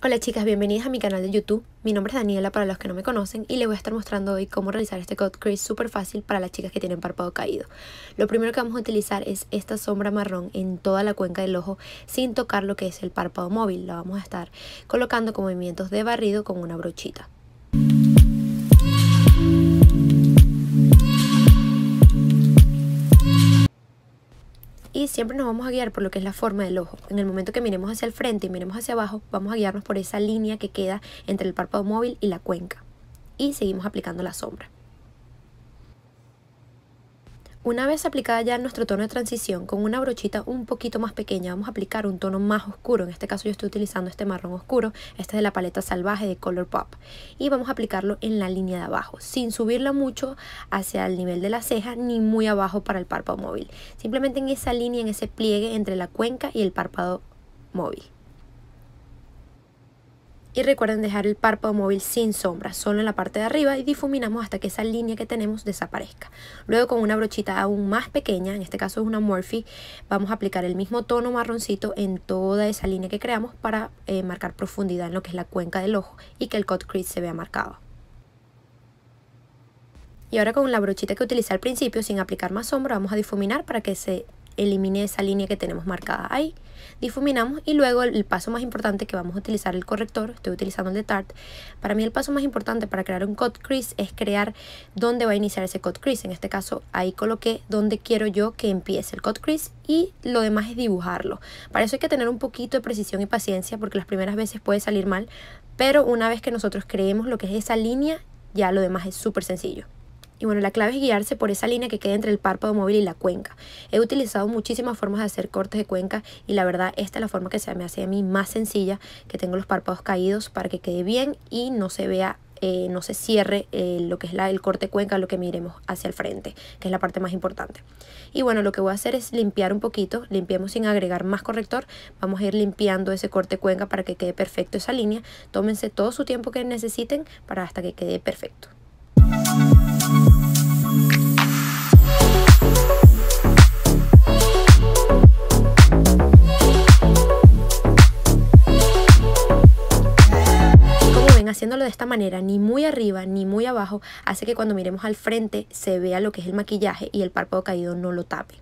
Hola chicas, bienvenidas a mi canal de YouTube. Mi nombre es Daniela para los que no me conocen y les voy a estar mostrando hoy cómo realizar este cut crease súper fácil para las chicas que tienen párpado caído. Lo primero que vamos a utilizar es esta sombra marrón en toda la cuenca del ojo sin tocar lo que es el párpado móvil. La vamos a estar colocando con movimientos de barrido con una brochita. siempre nos vamos a guiar por lo que es la forma del ojo. En el momento que miremos hacia el frente y miremos hacia abajo, vamos a guiarnos por esa línea que queda entre el párpado móvil y la cuenca. Y seguimos aplicando la sombra. Una vez aplicada ya nuestro tono de transición con una brochita un poquito más pequeña, vamos a aplicar un tono más oscuro. En este caso yo estoy utilizando este marrón oscuro, este es de la paleta salvaje de Color Pop. Y vamos a aplicarlo en la línea de abajo, sin subirla mucho hacia el nivel de la ceja ni muy abajo para el párpado móvil. Simplemente en esa línea, en ese pliegue entre la cuenca y el párpado móvil y recuerden dejar el párpado móvil sin sombra, solo en la parte de arriba y difuminamos hasta que esa línea que tenemos desaparezca. Luego con una brochita aún más pequeña, en este caso es una Morphe, vamos a aplicar el mismo tono marroncito en toda esa línea que creamos para eh, marcar profundidad en lo que es la cuenca del ojo y que el cut crease se vea marcado. Y ahora con la brochita que utilicé al principio, sin aplicar más sombra, vamos a difuminar para que se elimine esa línea que tenemos marcada ahí. Difuminamos y luego el paso más importante que vamos a utilizar el corrector, estoy utilizando el de Tarte. Para mí el paso más importante para crear un cut crease es crear dónde va a iniciar ese cut crease. En este caso ahí coloqué dónde quiero yo que empiece el cut crease y lo demás es dibujarlo. Para eso hay que tener un poquito de precisión y paciencia porque las primeras veces puede salir mal, pero una vez que nosotros creemos lo que es esa línea, ya lo demás es súper sencillo. Y bueno, la clave es guiarse por esa línea que queda entre el párpado móvil y la cuenca. He utilizado muchísimas formas de hacer cortes de cuenca y la verdad esta es la forma que se me hace a mí más sencilla, que tengo los párpados caídos para que quede bien y no se vea eh, no se cierre eh, lo que es la, el corte cuenca, lo que miremos hacia el frente, que es la parte más importante. Y bueno, lo que voy a hacer es limpiar un poquito, limpiemos sin agregar más corrector, vamos a ir limpiando ese corte cuenca para que quede perfecto esa línea. Tómense todo su tiempo que necesiten para hasta que quede perfecto. de esta manera, ni muy arriba ni muy abajo, hace que cuando miremos al frente se vea lo que es el maquillaje y el párpado caído no lo tape.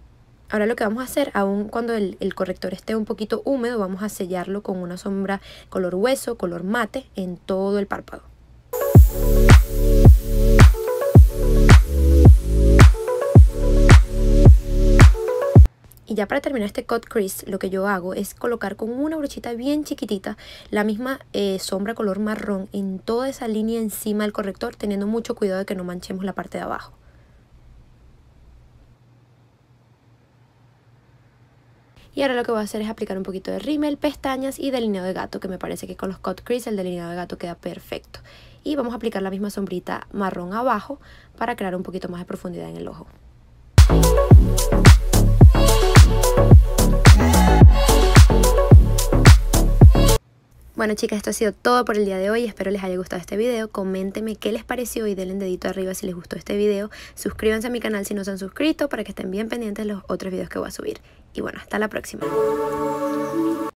Ahora lo que vamos a hacer, aún cuando el, corrector esté un poquito húmedo, vamos a sellarlo con una sombra color hueso, color mate, en todo el párpado. Y ya para terminar este cut crease, lo que yo hago es colocar con una brochita bien chiquitita la misma eh, sombra color marrón en toda esa línea encima del corrector, teniendo mucho cuidado de que no manchemos la parte de abajo. Y ahora lo que voy a hacer es aplicar un poquito de rímel, pestañas y delineado de gato, que me parece que con los cut crease el delineado de gato queda perfecto. Y vamos a aplicar la misma sombrita marrón abajo para crear un poquito más de profundidad en el ojo. Bueno chicas, esto ha sido todo por el día de hoy, espero les haya gustado este video, coméntenme qué les pareció y denle dedito arriba si les gustó este video, suscríbanse a mi canal si no se han suscrito para que estén bien pendientes de los otros videos que voy a subir. Y bueno, hasta la próxima.